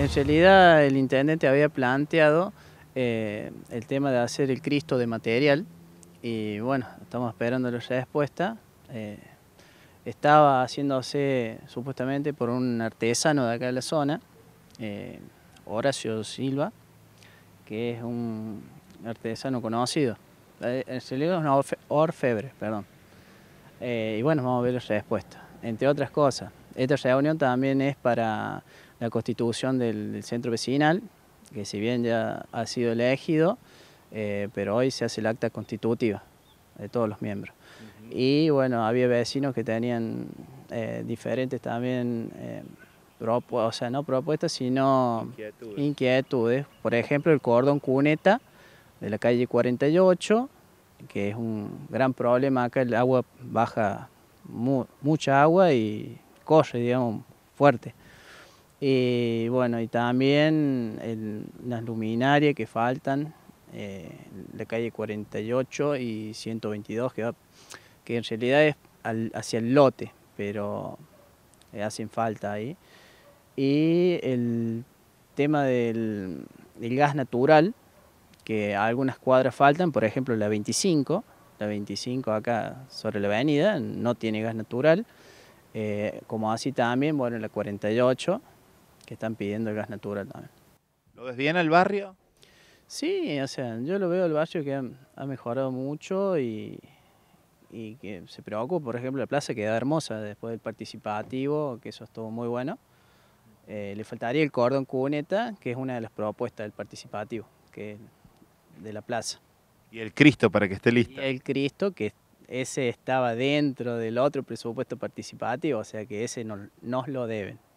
En realidad el intendente había planteado eh, el tema de hacer el Cristo de material y bueno, estamos esperando la respuesta. Eh, estaba haciéndose supuestamente por un artesano de acá de la zona, eh, Horacio Silva, que es un artesano conocido. En realidad es un orfebre, perdón. y bueno, vamos a ver la respuesta, entre otras cosas. Esta reunión también es para la constitución del, centro vecinal, que si bien ya ha sido elegido, eh, pero hoy se hace el acta constitutiva de todos los miembros. Y bueno, había vecinos que tenían eh, diferentes también, eh, propuestas o sea, no propuestas, sino inquietudes. Por ejemplo, el cordón cuneta de la calle 48, que es un gran problema acá, el agua baja mucha agua y corre, digamos, fuerte. Y bueno, y también las luminarias que faltan, eh, la calle 48 y 122, que, en realidad es hacia el lote, pero eh, hacen falta ahí. Y el tema del, gas natural, que algunas cuadras faltan, por ejemplo la 25, la 25 acá sobre la avenida, no tiene gas natural, eh, como así también, bueno, la 48 que están pidiendo el gas natural también. ¿Lo ves bien el barrio? Sí, o sea, yo lo veo el barrio que ha, mejorado mucho y, que se preocupa. Por ejemplo, la plaza queda hermosa después del participativo, que eso estuvo muy bueno. Eh, le faltaría el cordón cuneta, que es una de las propuestas del participativo, que de la plaza. Y el Cristo para que esté listo. el Cristo, que ese estaba dentro del otro presupuesto participativo, o sea que ese no, nos lo deben.